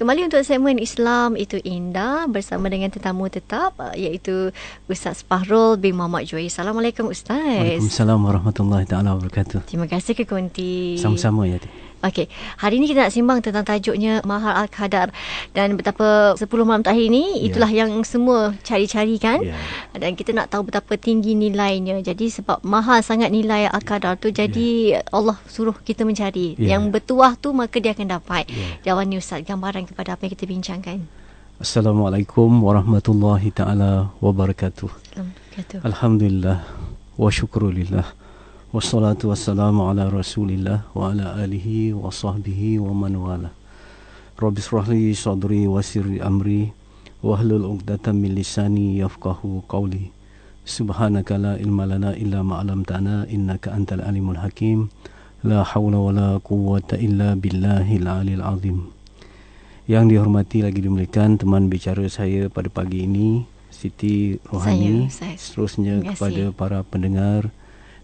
Kembali untuk segmen Islam itu indah bersama dengan tetamu tetap uh, iaitu Ustaz Fahrul bin Muhammad Juwai. Assalamualaikum Ustaz. Waalaikumsalam warahmatullahi taala wabarakatuh. Terima kasih kekunti. Sama-sama ya. Tih. Okey, hari ini kita nak simbang tentang tajuknya Mahal Al-Qadar dan betapa 10 malam terakhir ini ya. itulah yeah. yang semua cari-cari kan. Yeah. Dan kita nak tahu betapa tinggi nilainya. Jadi sebab mahal sangat nilai Al-Qadar tu jadi yeah. Allah suruh kita mencari. Yeah. Yang bertuah tu maka dia akan dapat. Yeah. Jawab ni Ustaz gambaran kepada apa yang kita bincangkan. Assalamualaikum warahmatullahi taala wabarakatuh. Alhamdulillah wa syukrulillah. Wassalatu wassalamu ala rasulillah wa ala alihi wa sahbihi wa man wala Rabbis rahli sadri wa sirri amri Wa ahlul uqdatan min lisani yafqahu qawli Subhanaka la ilma lana illa ma'alamtana innaka antal alimul hakim La hawla wa la quwata illa billahil alil azim Yang dihormati lagi dimulikan teman bicara saya pada pagi ini Siti Rohani saya, saya. Seterusnya kepada para pendengar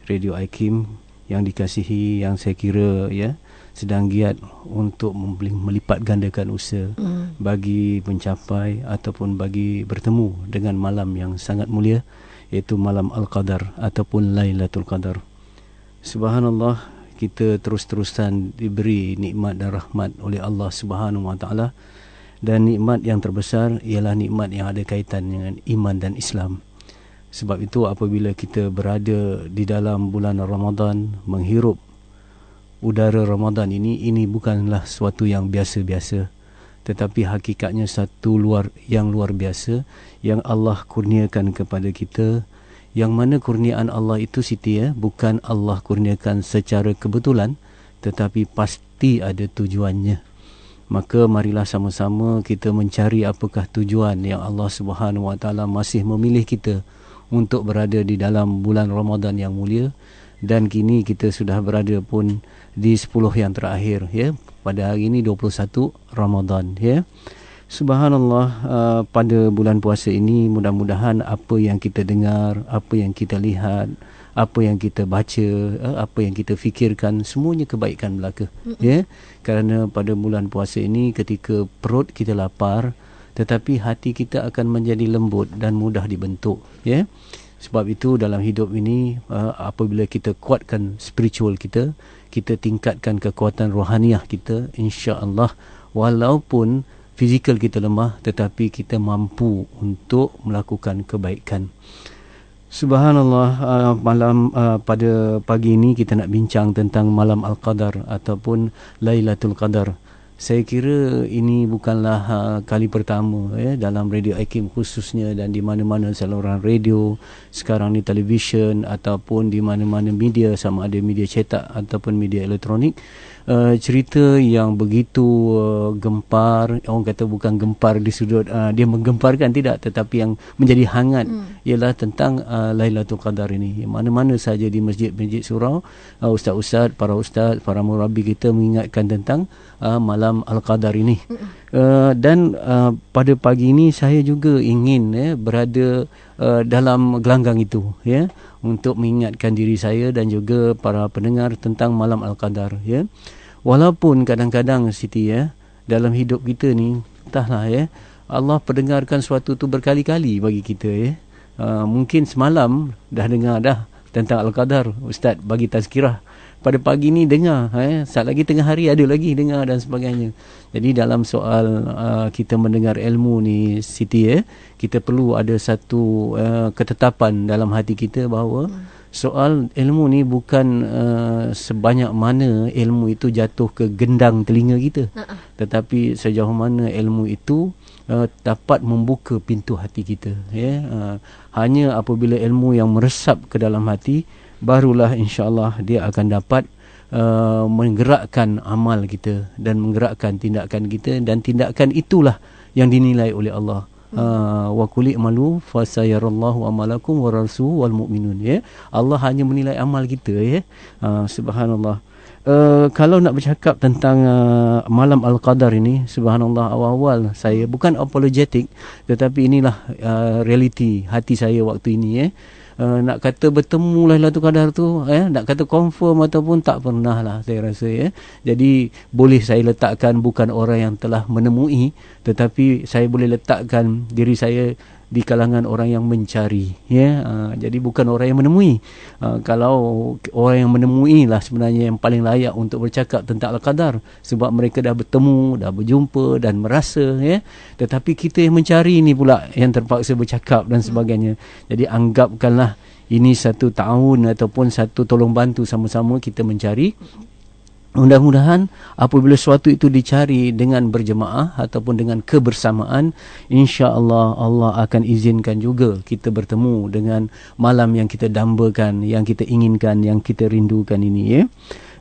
Radio Aikim yang dikasihi yang saya kira ya sedang giat untuk melipat gandakan usaha mm. bagi mencapai ataupun bagi bertemu dengan malam yang sangat mulia iaitu malam al-qadar ataupun lailatul qadar. Subhanallah kita terus-terusan diberi nikmat dan rahmat oleh Allah Subhanahu Wa Taala dan nikmat yang terbesar ialah nikmat yang ada kaitan dengan iman dan Islam. Mm. Sebab itu apabila kita berada di dalam bulan Ramadan menghirup udara Ramadan ini ini bukanlah suatu yang biasa-biasa tetapi hakikatnya satu luar yang luar biasa yang Allah kurniakan kepada kita yang mana kurniaan Allah itu Siti ya bukan Allah kurniakan secara kebetulan tetapi pasti ada tujuannya maka marilah sama-sama kita mencari apakah tujuan yang Allah Subhanahu Wa Taala masih memilih kita untuk berada di dalam bulan Ramadan yang mulia dan kini kita sudah berada pun di 10 yang terakhir ya pada hari ini 21 Ramadan ya subhanallah uh, pada bulan puasa ini mudah-mudahan apa yang kita dengar apa yang kita lihat apa yang kita baca uh, apa yang kita fikirkan semuanya kebaikan belaka Mm-mm. ya kerana pada bulan puasa ini ketika perut kita lapar tetapi hati kita akan menjadi lembut dan mudah dibentuk ya yeah? sebab itu dalam hidup ini uh, apabila kita kuatkan spiritual kita kita tingkatkan kekuatan rohaniah kita insya-Allah walaupun fizikal kita lemah tetapi kita mampu untuk melakukan kebaikan Subhanallah uh, malam uh, pada pagi ini kita nak bincang tentang malam al-qadar ataupun lailatul qadar saya kira ini bukanlah uh, kali pertama eh, dalam radio AKIM khususnya dan di mana-mana saluran radio sekarang ni televisyen ataupun di mana-mana media sama ada media cetak ataupun media elektronik Eh, cerita yang begitu uh, gempar orang kata bukan gempar di sudut uh, dia menggemparkan tidak tetapi yang menjadi hangat hmm. ialah tentang uh, Lailatul Qadar ini mana-mana saja di masjid-masjid surau uh, ustaz-ustaz para ustaz para murabi kita mengingatkan tentang uh, malam al-Qadar ini hmm. uh, dan uh, pada pagi ini saya juga ingin ya eh, berada uh, dalam gelanggang itu ya untuk mengingatkan diri saya dan juga para pendengar tentang malam al-Qadar ya Walaupun kadang-kadang Siti ya dalam hidup kita ni entahlah ya Allah perdengarkan suatu tu berkali-kali bagi kita ya. Uh, mungkin semalam dah dengar dah tentang al-qadar ustaz bagi tazkirah pada pagi ni dengar eh ha, ya. saat lagi tengah hari ada lagi dengar dan sebagainya. Jadi dalam soal uh, kita mendengar ilmu ni Siti ya, kita perlu ada satu uh, ketetapan dalam hati kita bahawa hmm soal ilmu ni bukan uh, sebanyak mana ilmu itu jatuh ke gendang telinga kita uh-uh. tetapi sejauh mana ilmu itu uh, dapat membuka pintu hati kita yeah? Ya. uh, hanya apabila ilmu yang meresap ke dalam hati barulah insyaallah dia akan dapat Uh, menggerakkan amal kita dan menggerakkan tindakan kita dan tindakan itulah yang dinilai oleh Allah. Ah, wa kulli amalu fa sayarallahu amalakum wa rasuluhu wal mu'minun ya Allah hanya menilai amal kita ya uh, subhanallah Uh, kalau nak bercakap tentang uh, malam Al-Qadar ini Subhanallah awal-awal saya Bukan apologetik Tetapi inilah uh, realiti hati saya waktu ini Ya uh, nak kata bertemu lah tu Kadar tu eh? nak kata confirm ataupun tak pernah lah saya rasa ya. Eh? jadi boleh saya letakkan bukan orang yang telah menemui tetapi saya boleh letakkan diri saya di kalangan orang yang mencari ya ha, jadi bukan orang yang menemui ha, kalau orang yang menemui lah sebenarnya yang paling layak untuk bercakap tentang al-qadar sebab mereka dah bertemu dah berjumpa dan merasa ya tetapi kita yang mencari ini pula yang terpaksa bercakap dan sebagainya jadi anggapkanlah ini satu tahun ataupun satu tolong bantu sama-sama kita mencari Mudah-mudahan apabila suatu itu dicari dengan berjemaah ataupun dengan kebersamaan, insya-Allah Allah akan izinkan juga kita bertemu dengan malam yang kita dambakan, yang kita inginkan, yang kita rindukan ini ya.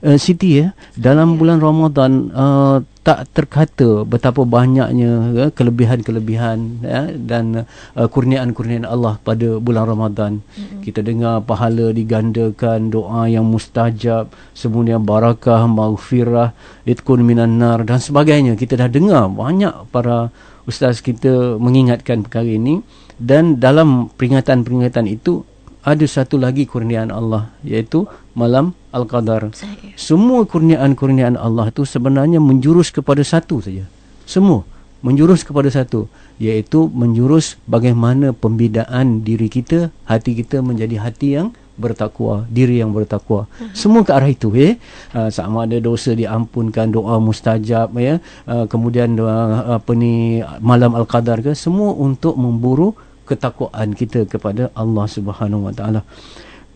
Uh, Siti ya, dalam bulan Ramadan uh, tak terkata betapa banyaknya ya, kelebihan-kelebihan ya, dan uh, kurnian kurniaan Allah pada bulan Ramadan. Mm-hmm. Kita dengar pahala digandakan, doa yang mustajab, semuanya barakah, maghfirah, itkun minan nar dan sebagainya. Kita dah dengar banyak para ustaz kita mengingatkan perkara ini dan dalam peringatan-peringatan itu ada satu lagi kurniaan Allah iaitu malam Al-Qadar. Semua kurniaan-kurniaan Allah itu sebenarnya menjurus kepada satu saja. Semua menjurus kepada satu iaitu menjurus bagaimana pembidaan diri kita, hati kita menjadi hati yang bertakwa, diri yang bertakwa. Mhm. Semua ke arah itu, eh. Uh, sama ada dosa diampunkan, doa mustajab ya. Uh, kemudian doa ah, apa ni malam al-qadar ke, semua untuk memburu ketakwaan kita kepada Allah Subhanahu Wa Taala.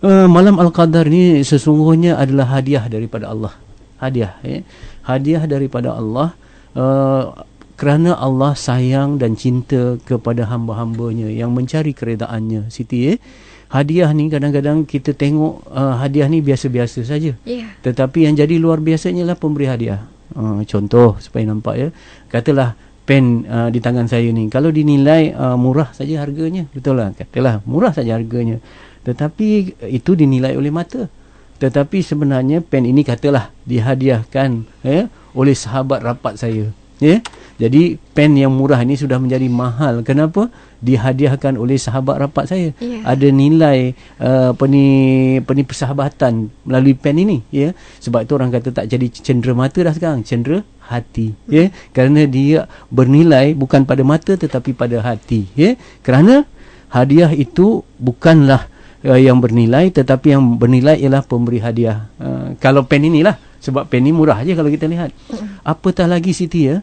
Eh, malam Al-Qadar ni sesungguhnya adalah hadiah daripada Allah. Hadiah, ya. Hadiah daripada Allah uh, kerana Allah sayang dan cinta kepada hamba-hambanya yang mencari keredaannya. Siti, ya. Hadiah ni kadang-kadang kita tengok uh, hadiah ni biasa-biasa saja. Yeah. Tetapi yang jadi luar biasanya lah pemberi hadiah. Uh, contoh supaya nampak ya. Katalah pen uh, di tangan saya ni kalau dinilai uh, murah saja harganya betul lah katalah murah saja harganya tetapi uh, itu dinilai oleh mata tetapi sebenarnya pen ini katalah dihadiahkan ya eh, oleh sahabat rapat saya ya eh? jadi pen yang murah ini sudah menjadi mahal kenapa dihadiahkan oleh sahabat rapat saya yeah. ada nilai uh, apa ni apa ni persahabatan melalui pen ini ya yeah? sebab itu orang kata tak jadi cendera mata dah sekarang cendera hati ya yeah? kerana dia bernilai bukan pada mata tetapi pada hati ya yeah? kerana hadiah itu bukanlah uh, yang bernilai tetapi yang bernilai ialah pemberi hadiah uh, kalau pen inilah sebab pen ini murah aja kalau kita lihat apatah lagi Siti ya yeah?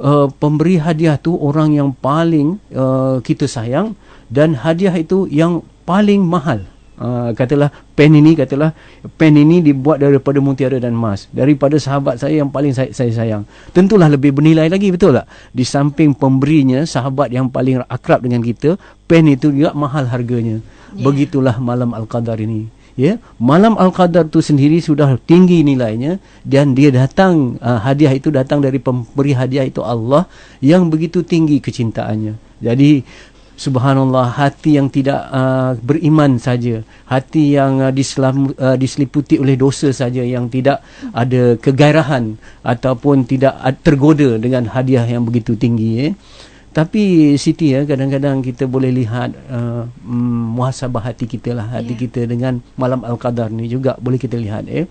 uh, pemberi hadiah tu orang yang paling uh, kita sayang dan hadiah itu yang paling mahal. Uh, katalah pen ini katalah pen ini dibuat daripada mutiara dan emas daripada sahabat saya yang paling saya, saya sayang tentulah lebih bernilai lagi betul tak di samping pemberinya sahabat yang paling akrab dengan kita pen itu juga mahal harganya yeah. begitulah malam al-qadar ini ya malam al-qadar itu sendiri sudah tinggi nilainya dan dia datang uh, hadiah itu datang dari pemberi hadiah itu Allah yang begitu tinggi kecintaannya jadi subhanallah hati yang tidak uh, beriman saja hati yang uh, ah, diselam, uh, diseliputi oleh dosa saja yang tidak ada kegairahan ataupun tidak tergoda dengan hadiah yang begitu tinggi eh tapi Siti ya kadang-kadang kita boleh lihat uh, mm, muhasabah hati kita lah hati yeah. kita dengan malam al-qadar ni juga boleh kita lihat eh.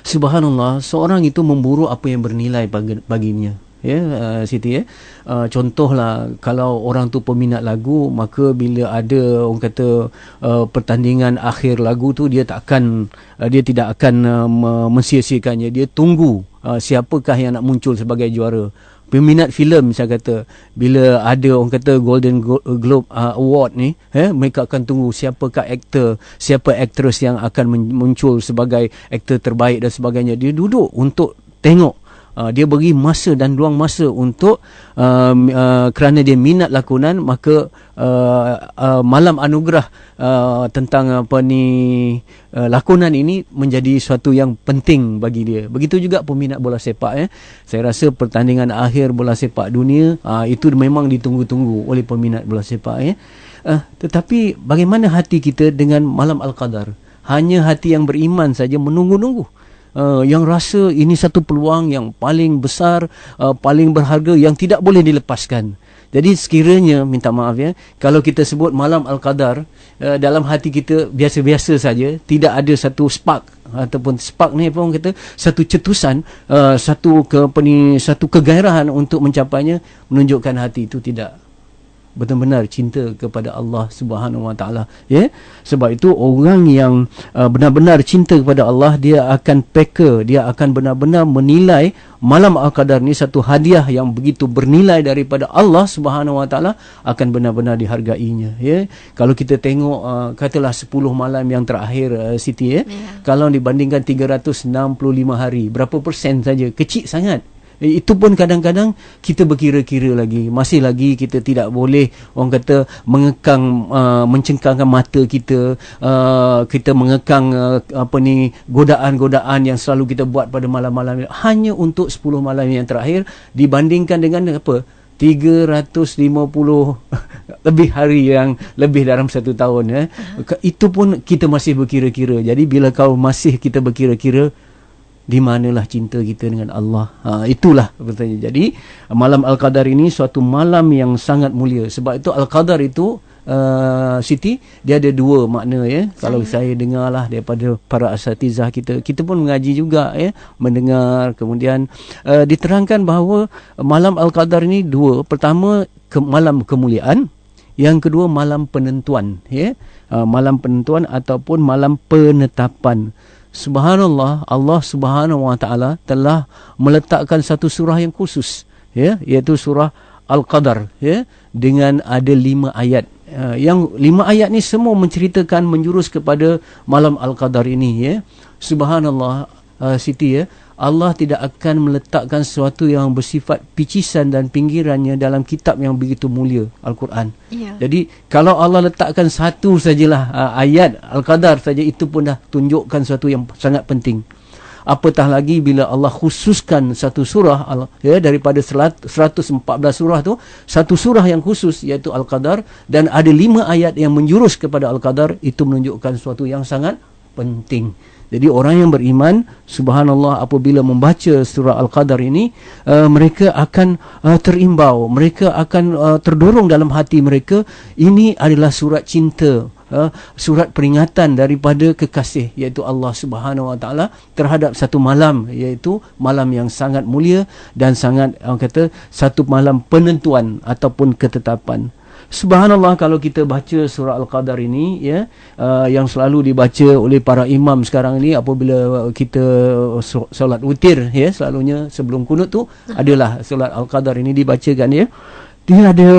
subhanallah seorang itu memburu apa yang bernilai bagi, baginya ya yeah, uh, Siti ya yeah. uh, contohlah kalau orang tu peminat lagu maka bila ada orang kata uh, pertandingan akhir lagu tu dia tak akan uh, dia tidak akan uh, mensia-siakannya dia tunggu uh, siapakah yang nak muncul sebagai juara peminat filem saya kata bila ada orang kata golden globe uh, award ni eh mereka akan tunggu siapakah aktor siapa aktris yang akan muncul sebagai aktor terbaik dan sebagainya dia duduk untuk tengok uh, dia beri masa dan luang masa untuk uh, uh, kerana dia minat lakonan maka uh, uh, malam anugerah uh, tentang apa ni uh, lakonan ini menjadi suatu yang penting bagi dia begitu juga peminat bola sepak eh saya rasa pertandingan akhir bola sepak dunia uh, itu memang ditunggu-tunggu oleh peminat bola sepak eh uh, tetapi bagaimana hati kita dengan malam al-qadar hanya hati yang beriman saja menunggu-nunggu. Eh, yang rasa ini satu peluang yang paling besar, uh, paling berharga yang tidak boleh dilepaskan. Jadi sekiranya minta maaf ya, kalau kita sebut malam al-Qadar uh, dalam hati kita biasa-biasa saja, tidak ada satu spark ataupun spark ni pun kita satu cetusan, uh, satu ke satu kegairahan untuk mencapainya menunjukkan hati itu tidak benar-benar cinta kepada Allah Subhanahu Wa Taala ya sebab itu orang yang uh, benar-benar cinta kepada Allah dia akan peka dia akan benar-benar menilai malam al-qadar ni satu hadiah yang begitu bernilai daripada Allah Subhanahu Wa Taala akan benar-benar dihargainya ya kalau kita tengok uh, katalah 10 malam yang terakhir uh, Siti ya yeah. kalau dibandingkan 365 hari berapa persen saja kecil sangat Eh, itu pun kadang-kadang kita berkira-kira lagi masih lagi kita tidak boleh orang kata mengekang uh, mencengkangkan mata kita uh, kita mengekang uh, apa ni godaan-godaan yang selalu kita buat pada malam-malam hanya untuk 10 malam yang terakhir dibandingkan dengan apa 350 lebih hari yang lebih dalam satu tahun eh. uh-huh. itu pun kita masih berkira-kira jadi bila kau masih kita berkira-kira di manalah cinta kita dengan Allah ha, itulah bertanya. jadi malam al-qadar ini suatu malam yang sangat mulia sebab itu al-qadar itu Uh, Siti Dia ada dua makna ya. Sama. Kalau saya dengar lah Daripada para asatizah kita Kita pun mengaji juga ya, Mendengar Kemudian uh, Diterangkan bahawa Malam Al-Qadar ini dua Pertama ke, Malam kemuliaan Yang kedua Malam penentuan ya. Uh, malam penentuan Ataupun malam penetapan subhanallah Allah Subhanahu Wa Taala telah meletakkan satu surah yang khusus ya iaitu surah Al-Qadar ya dengan ada lima ayat uh, yang lima ayat ni semua menceritakan menjurus kepada malam Al-Qadar ini ya subhanallah uh, Siti ya Allah tidak akan meletakkan sesuatu yang bersifat picisan dan pinggirannya dalam kitab yang begitu mulia Al-Quran. Yeah. Jadi kalau Allah letakkan satu sajalah uh, ayat Al-Qadar saja itu pun dah tunjukkan sesuatu yang sangat penting. Apatah lagi bila Allah khususkan satu surah ya, daripada 114 surah tu satu surah yang khusus iaitu Al-Qadar dan ada lima ayat yang menjurus kepada Al-Qadar itu menunjukkan sesuatu yang sangat penting. Jadi orang yang beriman, subhanallah apabila membaca surah Al-Qadar ini, uh, mereka akan uh, terimbau, mereka akan uh, terdorong dalam hati mereka, ini adalah surat cinta, uh, surat peringatan daripada kekasih iaitu Allah Subhanahu Wa Taala terhadap satu malam iaitu malam yang sangat mulia dan sangat orang kata satu malam penentuan ataupun ketetapan. Subhanallah kalau kita baca surah Al-Qadar ini ya uh, yang selalu dibaca oleh para imam sekarang ini apabila kita uh, solat witir ya selalunya sebelum kunut tu hmm. adalah surah Al-Qadar ini dibacakan ya. Dia ada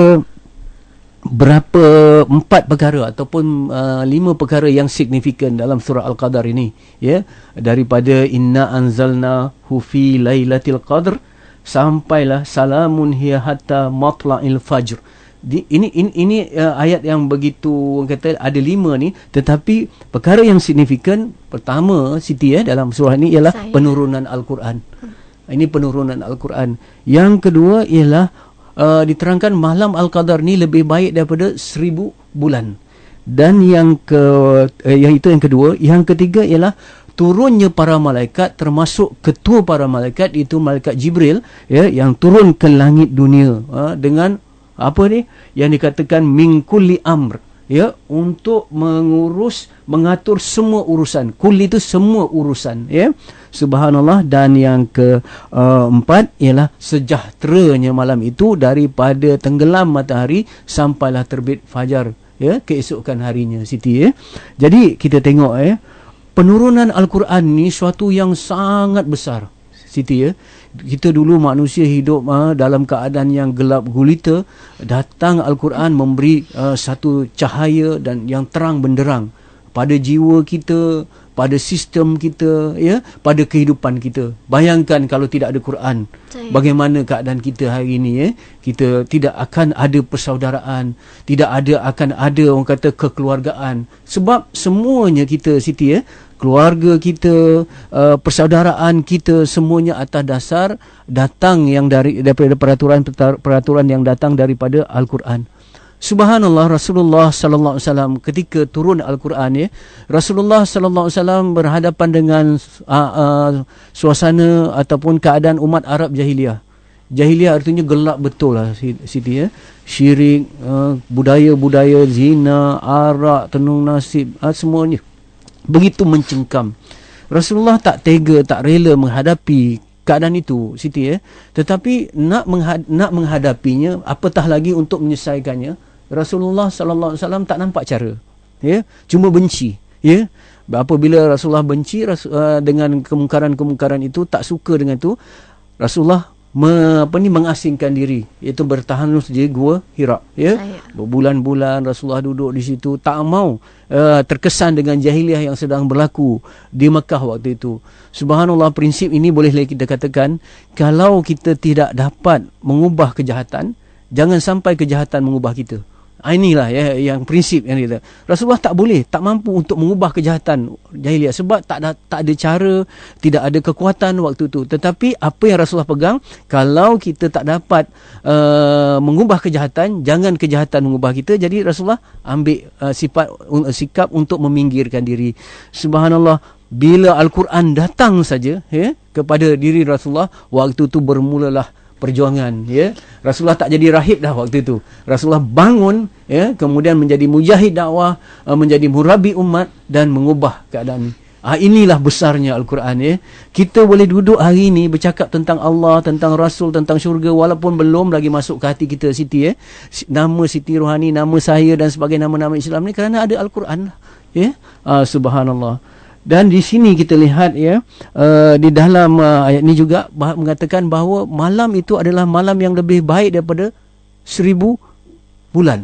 berapa empat perkara ataupun uh, lima perkara yang signifikan dalam surah Al-Qadar ini ya daripada inna anzalna hu fi lailatul qadr sampailah salamun hiya hatta matla'il fajr ini ini, ini uh, ayat yang begitu orang kata ada lima ni tetapi perkara yang signifikan pertama Siti eh dalam surah ini ialah Saya. penurunan al-Quran. Hmm. Ini penurunan al-Quran. Yang kedua ialah uh, diterangkan malam al-Qadar ni lebih baik daripada seribu bulan. Dan yang ke uh, yang itu yang kedua, yang ketiga ialah turunnya para malaikat termasuk ketua para malaikat itu malaikat Jibril ya yang turun ke langit dunia uh, dengan apa ni yang dikatakan mingkuli amr ya untuk mengurus mengatur semua urusan kuli itu semua urusan ya subhanallah dan yang ke uh, ialah sejahteranya malam itu daripada tenggelam matahari sampailah terbit fajar ya keesokan harinya siti ya jadi kita tengok ya penurunan al-Quran ni suatu yang sangat besar siti ya kita dulu manusia hidup uh, dalam keadaan yang gelap gulita datang al-Quran memberi uh, satu cahaya dan yang terang benderang pada jiwa kita pada sistem kita ya pada kehidupan kita bayangkan kalau tidak ada Quran Saya. bagaimana keadaan kita hari ini ya kita tidak akan ada persaudaraan tidak ada akan ada orang kata kekeluargaan sebab semuanya kita Siti ya keluarga kita, uh, persaudaraan kita semuanya atas dasar datang yang dari daripada peraturan peraturan yang datang daripada Al-Quran. Subhanallah Rasulullah sallallahu alaihi wasallam ketika turun Al-Quran ya Rasulullah sallallahu alaihi wasallam berhadapan dengan uh, uh, suasana ataupun keadaan umat Arab jahiliah. Jahiliah artinya gelap betul lah Siti ya. Syirik, uh, budaya-budaya zina, arak, tenung nasib, uh, semuanya begitu mencengkam. Rasulullah tak tega, tak rela menghadapi keadaan itu, Siti ya. Tetapi nak nak menghadapinya, apatah lagi untuk menyelesaikannya, Rasulullah sallallahu alaihi wasallam tak nampak cara. Ya, cuma benci, ya. Apabila Rasulullah benci Rasul, uh, dengan kemungkaran-kemungkaran itu, tak suka dengan itu, Rasulullah me, apa ni mengasingkan diri iaitu bertahan di gua Hira ya bulan bulan Rasulullah duduk di situ tak mau uh, terkesan dengan jahiliah yang sedang berlaku di Mekah waktu itu subhanallah prinsip ini boleh kita katakan kalau kita tidak dapat mengubah kejahatan jangan sampai kejahatan mengubah kita Ah, inilah ya, yang prinsip yang kita. Rasulullah tak boleh, tak mampu untuk mengubah kejahatan jahiliah sebab tak ada tak ada cara, tidak ada kekuatan waktu itu. Tetapi apa yang Rasulullah pegang? Kalau kita tak dapat uh, mengubah kejahatan, jangan kejahatan mengubah kita. Jadi Rasulullah ambil uh, sifat uh, sikap untuk meminggirkan diri. Subhanallah, bila Al-Quran datang saja ya, kepada diri Rasulullah, waktu itu bermulalah perjuangan ya Rasulullah tak jadi rahib dah waktu itu Rasulullah bangun ya kemudian menjadi mujahid dakwah eh, menjadi murabi umat dan mengubah keadaan ini ah inilah besarnya al-Quran ya kita boleh duduk hari ini bercakap tentang Allah tentang rasul tentang syurga walaupun belum lagi masuk ke hati kita Siti ya nama Siti Rohani nama saya dan sebagainya nama-nama Islam ni kerana ada al-Quran lah, ya ah, subhanallah dan di sini kita lihat ya uh, di dalam uh, ayat ini juga bah mengatakan bahawa malam itu adalah malam yang lebih baik daripada seribu bulan.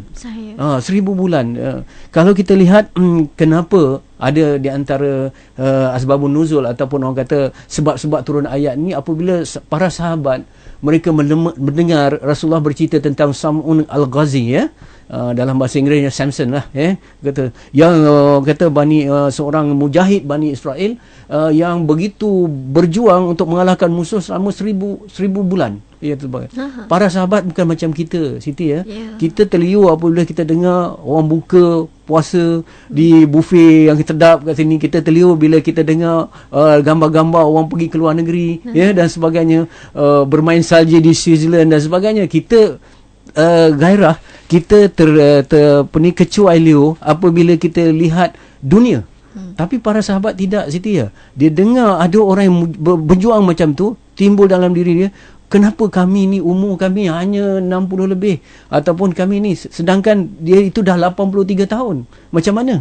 Ha, seribu bulan. Uh, kalau kita lihat hmm, kenapa ada di antara uh, asbabun nuzul ataupun orang kata sebab-sebab turun ayat ni apabila para sahabat mereka mendengar Rasulullah bercerita tentang Samun Al-Ghazi ya. Uh, dalam bahasa Inggerisnya Samson lah ya. Kata yang uh, kata Bani uh, seorang mujahid Bani Israel uh, yang begitu berjuang untuk mengalahkan musuh selama seribu, seribu bulan. Ya tu bagai. Para sahabat bukan macam kita, Siti ya. Yeah. Kita terliur apabila kita dengar orang buka puasa di buffet yang terdap kat sini. Kita terliur bila kita dengar uh, gambar-gambar orang pergi ke luar negeri uh-huh. ya dan sebagainya uh, bermain salji di Switzerland dan sebagainya. Kita uh, gairah, kita ter, uh, ter, ter kecuai Leo apabila kita lihat dunia Hmm. Tapi para sahabat tidak Siti ya. Dia dengar ada orang yang berjuang macam tu, timbul dalam diri dia, kenapa kami ni umur kami hanya 60 lebih ataupun kami ni sedangkan dia itu dah 83 tahun macam mana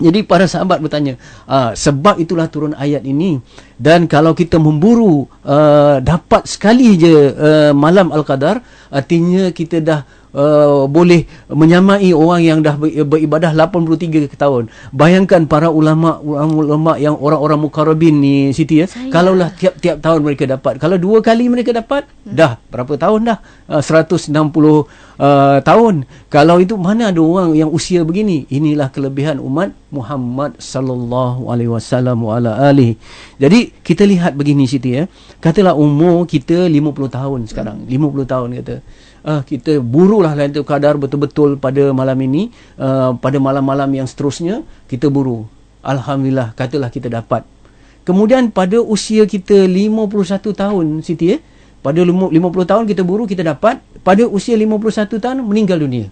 jadi para sahabat bertanya uh, sebab itulah turun ayat ini dan kalau kita memburu uh, dapat sekali je uh, malam al-qadar artinya kita dah Uh, boleh menyamai orang yang dah beribadah 83 tahun. Bayangkan para ulama ulama yang orang-orang mukarrabin ni Siti ya. Saya. Kalaulah tiap-tiap tahun mereka dapat. Kalau dua kali mereka dapat, hmm. dah berapa tahun dah? Uh, 160 Uh, tahun kalau itu mana ada orang yang usia begini inilah kelebihan umat Muhammad sallallahu alaihi wasallam wala ali jadi kita lihat begini Siti ya katalah umur kita 50 tahun sekarang 50 hmm. tahun kata uh, kita burulah Lailatul kadar betul-betul pada malam ini uh, pada malam-malam yang seterusnya kita buru alhamdulillah katalah kita dapat kemudian pada usia kita 51 tahun Siti eh pada 50 tahun kita buru kita dapat pada usia 51 tahun meninggal dunia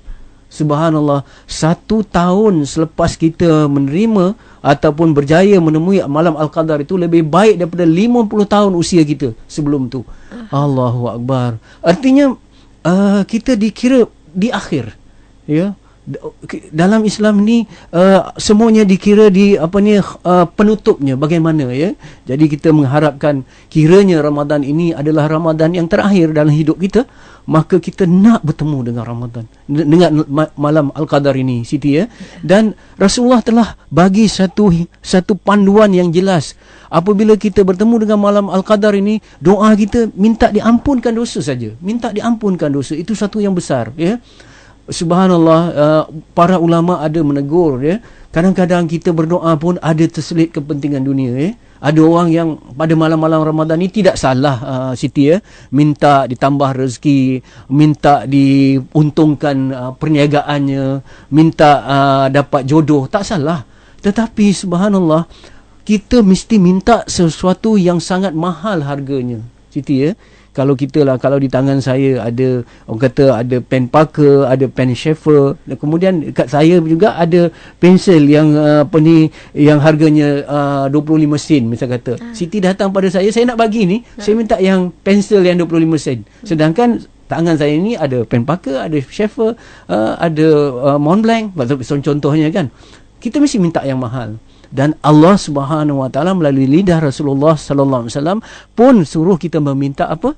Subhanallah Satu tahun selepas kita menerima Ataupun berjaya menemui malam Al-Qadar itu Lebih baik daripada 50 tahun usia kita sebelum tu. Ah. Allahu Akbar Artinya uh, kita dikira di akhir ya dalam Islam ni uh, semuanya dikira di apa ni uh, penutupnya bagaimana ya jadi kita mengharapkan kiranya Ramadan ini adalah Ramadan yang terakhir dalam hidup kita maka kita nak bertemu dengan Ramadan dengan malam al-Qadar ini Siti ya dan Rasulullah telah bagi satu satu panduan yang jelas apabila kita bertemu dengan malam al-Qadar ini doa kita minta diampunkan dosa saja minta diampunkan dosa itu satu yang besar ya subhanallah uh, para ulama ada menegur ya kadang-kadang kita berdoa pun ada terselit kepentingan dunia ya ada orang yang pada malam-malam Ramadan ni tidak salah uh, Siti ya minta ditambah rezeki minta diuntungkan uh, perniagaannya minta uh, dapat jodoh tak salah tetapi subhanallah kita mesti minta sesuatu yang sangat mahal harganya Siti ya kalau kita lah kalau di tangan saya ada orang kata ada pen Parker ada pen Schaefer dan kemudian kat saya juga ada pensel yang uh, apa ni yang harganya uh, 25 sen misal kata ha. Siti datang pada saya saya nak bagi ni ha. saya minta yang pensel yang 25 sen hmm. sedangkan tangan saya ni ada pen Parker ada Schaefer uh, ada uh, Montblanc contohnya kan kita mesti minta yang mahal dan Allah Subhanahu Wa Taala melalui lidah Rasulullah Sallallahu Alaihi Wasallam pun suruh kita meminta apa?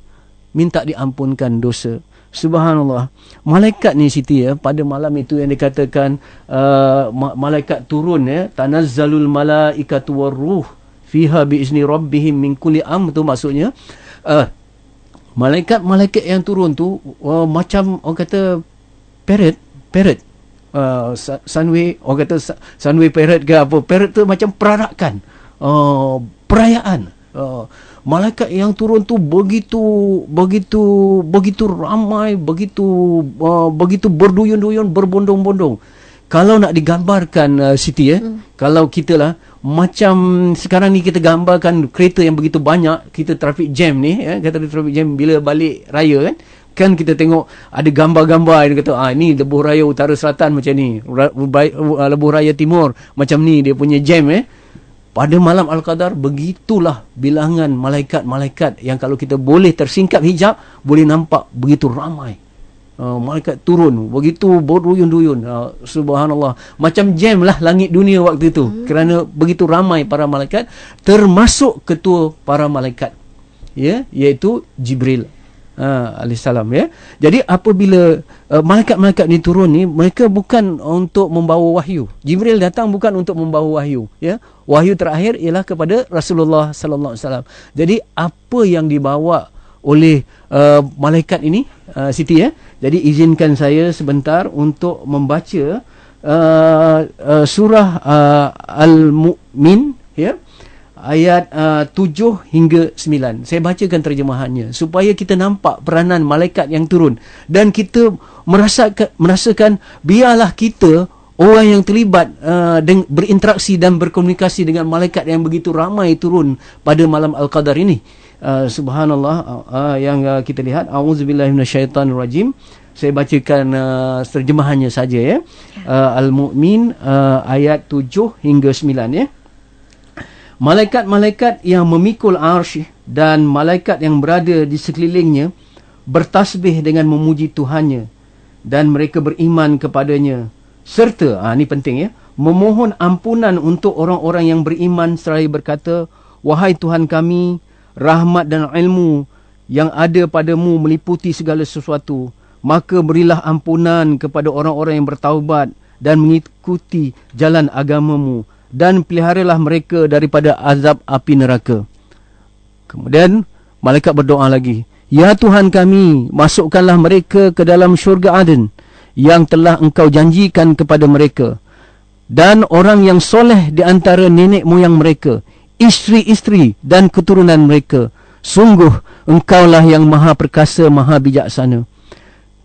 minta diampunkan dosa. Subhanallah. Malaikat ni Siti ya pada malam itu yang dikatakan uh, malaikat turun ya tanazzalul malaikatu waruh fiha biizni rabbihim min kulli am tu maksudnya uh, malaikat-malaikat yang turun tu uh, macam orang kata parrot parrot uh, sunway orang kata sunway parrot ke apa parrot tu macam perarakan uh, perayaan uh, malaikat yang turun tu begitu begitu begitu ramai begitu uh, begitu berduyun-duyun berbondong-bondong kalau nak digambarkan uh, Siti ya eh, hmm. kalau kita lah macam sekarang ni kita gambarkan kereta yang begitu banyak kita traffic jam ni ya eh, kata dia traffic jam bila balik raya kan kan kita tengok ada gambar-gambar dia kata ah ni lebuh raya utara selatan macam ni uh, lebuh raya timur macam ni dia punya jam eh pada malam Al-Qadar, begitulah bilangan malaikat-malaikat yang kalau kita boleh tersingkap hijab, boleh nampak begitu ramai. Uh, malaikat turun begitu beruyun-duyun uh, subhanallah macam jam lah langit dunia waktu itu hmm. kerana begitu ramai para malaikat termasuk ketua para malaikat ya yeah? iaitu jibril uh, alaihissalam ya jadi apabila uh, malaikat-malaikat ni turun ni mereka bukan untuk membawa wahyu jibril datang bukan untuk membawa wahyu ya wahyu terakhir ialah kepada Rasulullah sallallahu alaihi wasallam. Jadi apa yang dibawa oleh uh, malaikat ini uh, Siti ya. Eh? Jadi izinkan saya sebentar untuk membaca uh, uh, surah uh, Al-Mu'min ya. Yeah? ayat uh, 7 hingga 9. Saya bacakan terjemahannya supaya kita nampak peranan malaikat yang turun dan kita merasakan merasakan biarlah kita orang yang terlibat uh, berinteraksi dan berkomunikasi dengan malaikat yang begitu ramai turun pada malam al-qadar ini uh, subhanallah uh, uh, yang uh, kita lihat auzubillahi minasyaitonirrajim saya bacakan uh, terjemahannya saja ya uh, al mumin uh, ayat 7 hingga 9 ya malaikat-malaikat yang memikul arsy dan malaikat yang berada di sekelilingnya bertasbih dengan memuji Tuhannya dan mereka beriman kepadanya serta ah ha, ini penting ya memohon ampunan untuk orang-orang yang beriman seraya berkata wahai Tuhan kami rahmat dan ilmu yang ada padamu meliputi segala sesuatu maka berilah ampunan kepada orang-orang yang bertaubat dan mengikuti jalan agamamu dan peliharalah mereka daripada azab api neraka kemudian malaikat berdoa lagi ya Tuhan kami masukkanlah mereka ke dalam syurga aden yang telah engkau janjikan kepada mereka dan orang yang soleh di antara nenek moyang mereka isteri-isteri dan keturunan mereka sungguh engkaulah yang maha perkasa maha bijaksana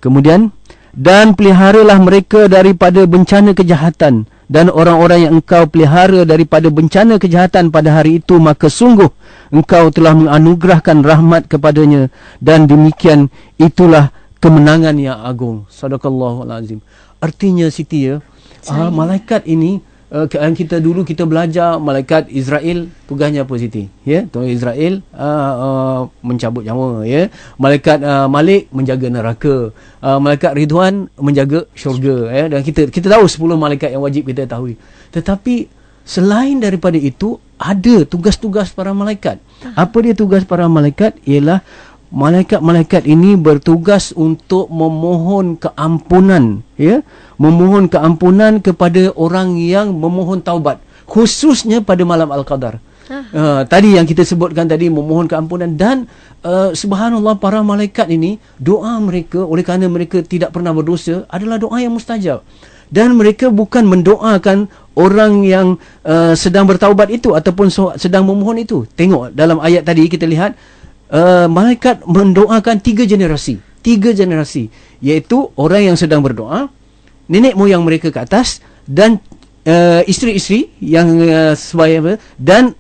kemudian dan peliharalah mereka daripada bencana kejahatan dan orang-orang yang engkau pelihara daripada bencana kejahatan pada hari itu maka sungguh engkau telah menganugerahkan rahmat kepadanya dan demikian itulah kemenangan yang agung sadaqallahu alazim artinya siti ah, ya uh, malaikat ini uh, kita dulu kita belajar malaikat Israel tugasnya apa siti ya yeah? tuan Israel uh, uh, mencabut nyawa ya yeah? malaikat uh, Malik menjaga neraka uh, malaikat Ridwan menjaga syurga ya yeah? dan kita kita tahu 10 malaikat yang wajib kita tahu tetapi selain daripada itu ada tugas-tugas para malaikat apa dia tugas para malaikat ialah malaikat-malaikat ini bertugas untuk memohon keampunan ya memohon keampunan kepada orang yang memohon taubat khususnya pada malam al-qadar uh, tadi yang kita sebutkan tadi memohon keampunan dan uh, subhanallah para malaikat ini doa mereka oleh kerana mereka tidak pernah berdosa adalah doa yang mustajab dan mereka bukan mendoakan orang yang uh, sedang bertaubat itu ataupun sedang memohon itu tengok dalam ayat tadi kita lihat Eh, malaikat mendoakan tiga generasi. Tiga generasi. Iaitu orang yang sedang berdoa, nenek moyang mereka ke atas, dan uh, isteri-isteri yang uh, eh, sebaya dan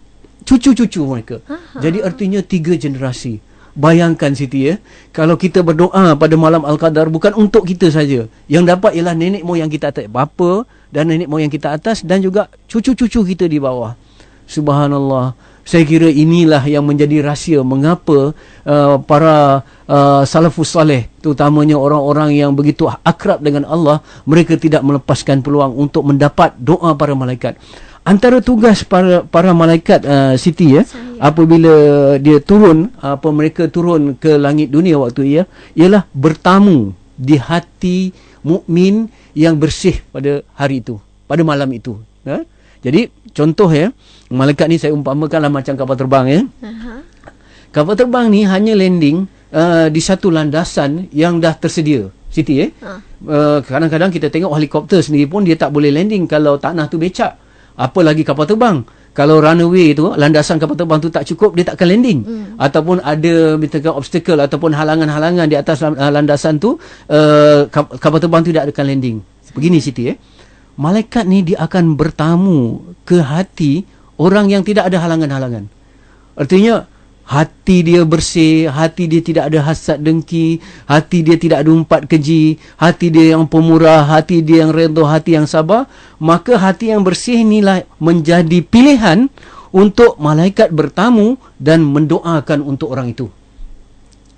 cucu-cucu mereka. Aha. Jadi artinya tiga generasi. Bayangkan Siti ya, kalau kita berdoa pada malam Al-Qadar bukan untuk kita saja. Yang dapat ialah nenek moyang kita atas, bapa dan nenek moyang kita atas dan juga cucu-cucu kita di bawah. Subhanallah saya kira inilah yang menjadi rahsia mengapa uh, para uh, salafus saleh terutamanya orang-orang yang begitu akrab dengan Allah mereka tidak melepaskan peluang untuk mendapat doa para malaikat antara tugas para para malaikat uh, Siti ya apabila dia turun apa mereka turun ke langit dunia waktu ia ialah bertamu di hati mukmin yang bersih pada hari itu pada malam itu ya jadi contoh ya Malaikat ni saya umpamakanlah macam kapal terbang ya. Uh-huh. Kapal terbang ni hanya landing uh, di satu landasan yang dah tersedia. Siti ya. Eh? Uh. Uh, kadang-kadang kita tengok helikopter sendiri pun dia tak boleh landing kalau tanah tu becak. Apa lagi kapal terbang? Kalau runway tu, landasan kapal terbang tu tak cukup, dia takkan landing. Mm. Ataupun ada misalkan obstacle ataupun halangan-halangan di atas landasan tu, uh, kapal terbang tu tidak akan landing. Begini Siti eh. Malaikat ni dia akan bertamu ke hati Orang yang tidak ada halangan-halangan. Artinya, hati dia bersih, hati dia tidak ada hasad dengki, hati dia tidak ada umpat keji, hati dia yang pemurah, hati dia yang redha, hati yang sabar. Maka hati yang bersih inilah menjadi pilihan untuk malaikat bertamu dan mendoakan untuk orang itu.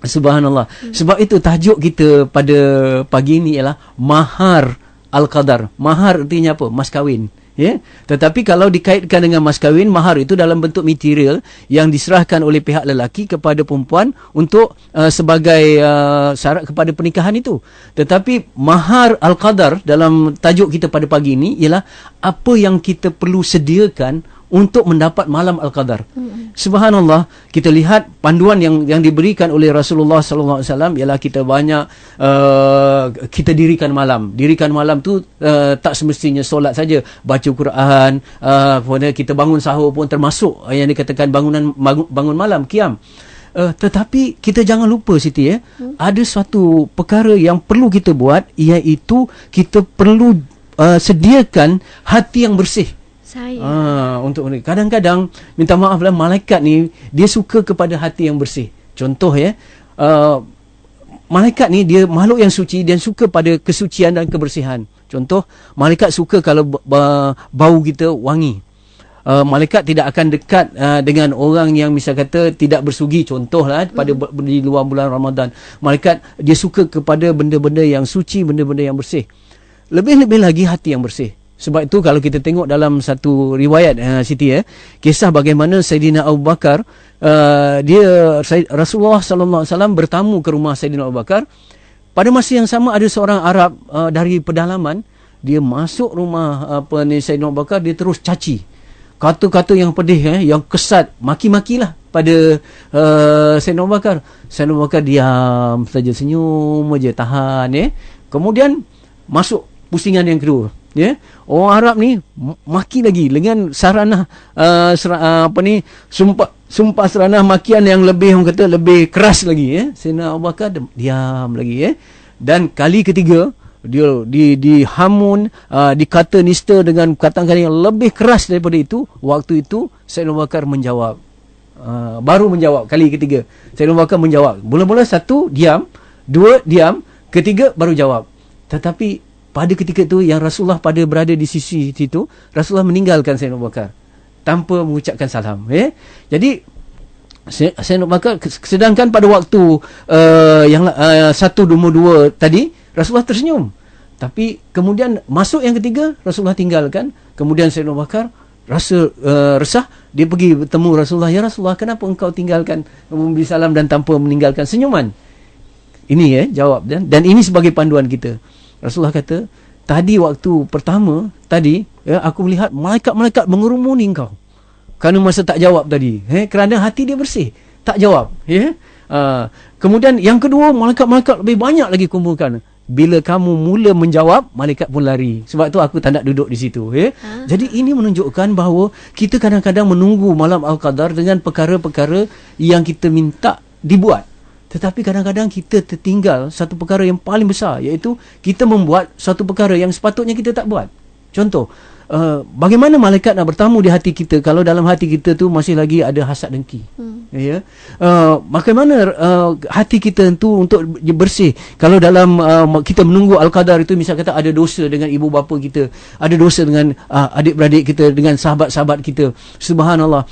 Subhanallah. Hmm. Sebab itu tajuk kita pada pagi ini ialah Mahar Al-Qadar. Mahar artinya apa? Mas kahwin. Ya? Tetapi kalau dikaitkan dengan mas kawin mahar itu dalam bentuk material yang diserahkan oleh pihak lelaki kepada perempuan untuk uh, sebagai uh, syarat kepada pernikahan itu. Tetapi mahar al-qadar dalam tajuk kita pada pagi ini ialah apa yang kita perlu sediakan untuk mendapat malam al-qadar. Hmm. Subhanallah, kita lihat panduan yang yang diberikan oleh Rasulullah sallallahu alaihi wasallam ialah kita banyak uh, kita dirikan malam. Dirikan malam tu uh, tak semestinya solat saja, baca Quran, uh, kita bangun sahur pun termasuk uh, yang dikatakan bangunan bangun malam qiam. Uh, tetapi kita jangan lupa Siti ya, hmm. ada suatu perkara yang perlu kita buat iaitu kita perlu uh, sediakan hati yang bersih saya. Ha, untuk kadang-kadang minta maaflah malaikat ni dia suka kepada hati yang bersih. Contoh ya. Uh, malaikat ni dia makhluk yang suci dia suka pada kesucian dan kebersihan. Contoh malaikat suka kalau bau kita wangi. Uh, malaikat tidak akan dekat uh, dengan orang yang misal kata tidak bersugi contohlah eh, pada hmm. di luar bulan Ramadan. Malaikat dia suka kepada benda-benda yang suci, benda-benda yang bersih. Lebih-lebih lagi hati yang bersih. Sebab itu kalau kita tengok dalam satu riwayat uh, Siti ya, eh, kisah bagaimana Sayyidina Abu Bakar uh, dia Rasulullah sallallahu alaihi wasallam bertamu ke rumah Sayyidina Abu Bakar. Pada masa yang sama ada seorang Arab uh, dari pedalaman dia masuk rumah apa ni Sayyidina Abu Bakar dia terus caci. Kata-kata yang pedih eh, yang kesat, maki-makilah pada uh, Sayyidina Abu Bakar. Sayyidina Abu Bakar diam saja senyum saja tahan eh. Kemudian masuk pusingan yang kedua ya yeah? orang Arab ni maki lagi dengan sarana uh, ser, uh, apa ni sumpah sumpah sarana makian yang lebih orang kata lebih keras lagi ya yeah? Sayyidina Abu Bakar diam lagi ya yeah? dan kali ketiga dia di di hamun uh, dikata nista dengan kata-kata yang lebih keras daripada itu waktu itu Sayyidina Abu Bakar menjawab Uh, baru menjawab kali ketiga saya Abu Bakar menjawab mula-mula satu diam dua diam ketiga baru jawab tetapi pada ketika itu yang Rasulullah pada berada di sisi itu, Rasulullah meninggalkan Sayyidina Abu Bakar tanpa mengucapkan salam. Eh? Jadi, Sayyidina Abu Bakar sedangkan pada waktu uh, yang uh, satu, dua, dua tadi, Rasulullah tersenyum. Tapi kemudian masuk yang ketiga, Rasulullah tinggalkan. Kemudian Sayyidina Abu Bakar rasa uh, resah, dia pergi bertemu Rasulullah. Ya Rasulullah, kenapa engkau tinggalkan memberi salam dan tanpa meninggalkan senyuman? Ini ya eh, jawab dan dan ini sebagai panduan kita. Rasulullah kata, tadi waktu pertama, tadi ya, aku melihat malaikat-malaikat mengerumuni kau. Kerana masa tak jawab tadi. Eh? Kerana hati dia bersih. Tak jawab. Ya? Uh, kemudian yang kedua, malaikat-malaikat lebih banyak lagi kumpulkan. Bila kamu mula menjawab, malaikat pun lari. Sebab tu aku tak nak duduk di situ. Ya? Uh-huh. Jadi ini menunjukkan bahawa kita kadang-kadang menunggu malam Al-Qadar dengan perkara-perkara yang kita minta dibuat. Tetapi kadang-kadang kita tertinggal satu perkara yang paling besar iaitu kita membuat satu perkara yang sepatutnya kita tak buat. Contoh, uh, bagaimana malaikat nak bertamu di hati kita kalau dalam hati kita tu masih lagi ada hasad dengki? Hmm. Ya. Yeah? Uh, bagaimana uh, hati kita tu untuk bersih kalau dalam uh, kita menunggu al-qadar itu misal kata ada dosa dengan ibu bapa kita, ada dosa dengan uh, adik-beradik kita, dengan sahabat-sahabat kita. Subhanallah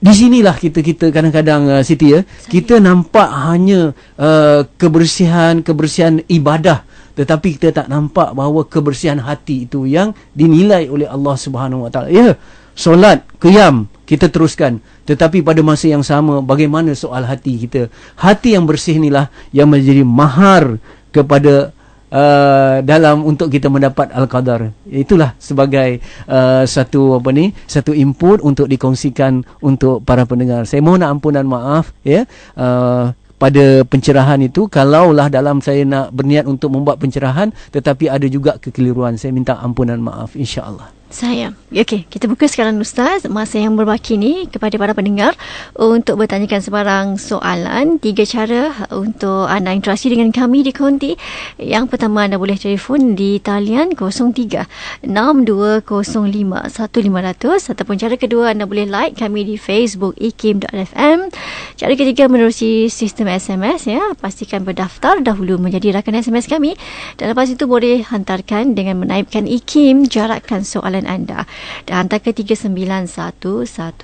di sinilah kita kita kadang-kadang uh, Siti ya Saya. kita nampak hanya uh, kebersihan kebersihan ibadah tetapi kita tak nampak bahawa kebersihan hati itu yang dinilai oleh Allah Subhanahu Wa Taala ya solat qiyam kita teruskan tetapi pada masa yang sama bagaimana soal hati kita hati yang bersih inilah yang menjadi mahar kepada uh, dalam untuk kita mendapat al-qadar. Itulah sebagai uh, satu apa ni, satu input untuk dikongsikan untuk para pendengar. Saya mohon ampunan maaf ya. Yeah, uh, pada pencerahan itu kalaulah dalam saya nak berniat untuk membuat pencerahan tetapi ada juga kekeliruan saya minta ampunan maaf insyaallah saya. Okey, kita buka sekarang Ustaz masa yang berbaki ni kepada para pendengar untuk bertanyakan sebarang soalan. Tiga cara untuk anda interaksi dengan kami di Konti. Yang pertama anda boleh telefon di talian 03 6205 ataupun cara kedua anda boleh like kami di Facebook ikim.fm. Cara ketiga menerusi sistem SMS ya. Pastikan berdaftar dahulu menjadi rakan SMS kami dan lepas itu boleh hantarkan dengan menaipkan ikim jarakkan soalan talian anda dan hantar ke 39111.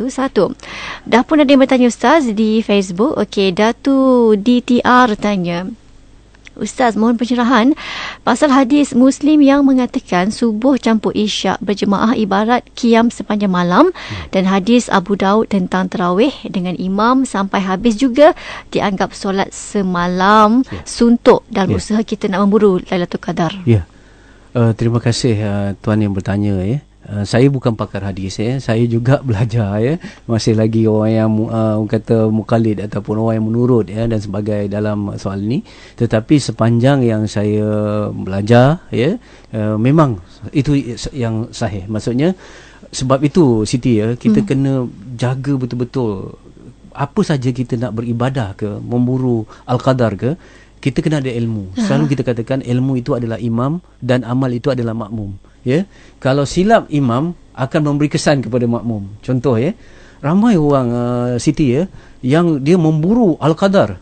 Dah pun ada yang bertanya Ustaz di Facebook. Okey, Datu DTR tanya. Ustaz, mohon pencerahan pasal hadis Muslim yang mengatakan subuh campur isyak berjemaah ibarat kiam sepanjang malam dan hadis Abu Daud tentang terawih dengan imam sampai habis juga dianggap solat semalam ya. suntuk dalam yeah. usaha kita nak memburu Lailatul Qadar. Ya. Yeah. Uh, terima kasih uh, tuan yang bertanya ya. Uh, saya bukan pakar hadis ya. Saya juga belajar ya. Masih lagi orang yang uh, kata mukallid ataupun orang yang menurut ya dan sebagai dalam soal ini. Tetapi sepanjang yang saya belajar ya, uh, memang itu yang sahih. Maksudnya sebab itu Siti ya, kita hmm. kena jaga betul-betul apa saja kita nak beribadah ke, memburu al-qadar ke, kita kena ada ilmu. Selalu kita katakan ilmu itu adalah imam dan amal itu adalah makmum. Ya. Kalau silap imam akan memberi kesan kepada makmum. Contoh ya. Ramai orang uh, Siti ya yang dia memburu al-qadar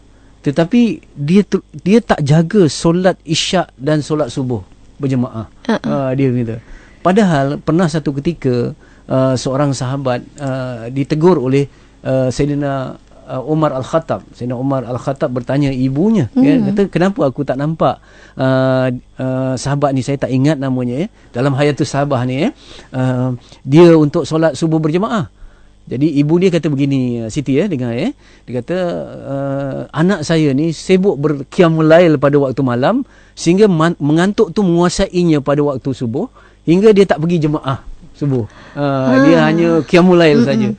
tetapi dia dia tak jaga solat isyak dan solat subuh berjemaah. Uh-uh. Uh, dia kata. Padahal pernah satu ketika uh, seorang sahabat uh, ditegur oleh uh, Sayyidina uh, Umar Al-Khattab. Sayyidina Umar Al-Khattab bertanya ibunya, kan? hmm. kan? Kata kenapa aku tak nampak uh, uh, sahabat ni saya tak ingat namanya ya. Dalam hayatus sahabah ni ya. Uh, dia untuk solat subuh berjemaah. Jadi ibu dia kata begini uh, Siti ya eh, dengan, ya. Dia kata uh, anak saya ni sibuk berkiamul lail pada waktu malam sehingga mengantuk tu menguasainya pada waktu subuh hingga dia tak pergi jemaah subuh. Uh, hmm. dia ah. hanya qiyamul lail saja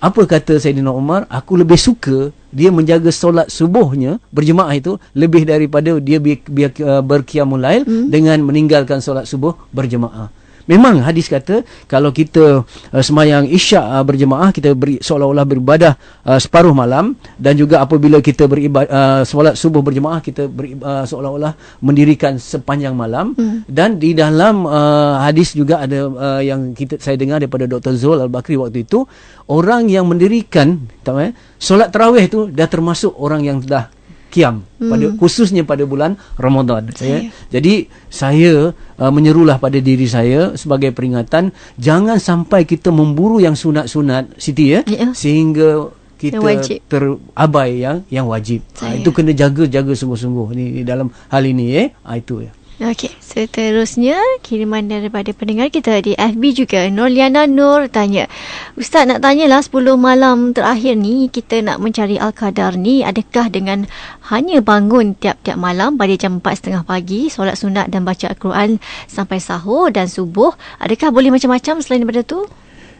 apa kata Saidina Umar aku lebih suka dia menjaga solat subuhnya berjemaah itu lebih daripada dia uh, berkiamulail hmm. dengan meninggalkan solat subuh berjemaah Memang hadis kata kalau kita uh, semayang isyak uh, berjemaah kita beri seolah-olah beribadah uh, separuh malam dan juga apabila kita beribadah uh, solat subuh berjemaah kita beribadah, uh, seolah-olah mendirikan sepanjang malam hmm. dan di dalam uh, hadis juga ada uh, yang kita saya dengar daripada Dr. Zul Al-Bakri waktu itu orang yang mendirikan tahu eh solat tarawih itu dah termasuk orang yang dah kiam pada hmm. khususnya pada bulan Ramadan ya. Yeah. Jadi saya uh, menyerulah pada diri saya sebagai peringatan jangan sampai kita memburu yang sunat-sunat Siti ya yeah. sehingga kita yang terabai yang yang wajib. Ha, itu ya. kena jaga-jaga sungguh-sungguh ni dalam hal ini eh. Ha, itu ya. Okey, seterusnya kiriman daripada pendengar kita di FB juga. Noliana Nur tanya, Ustaz nak tanyalah 10 malam terakhir ni kita nak mencari Al-Qadar ni adakah dengan hanya bangun tiap-tiap malam pada jam 4.30 pagi, solat sunat dan baca Al-Quran sampai sahur dan subuh, adakah boleh macam-macam selain daripada tu?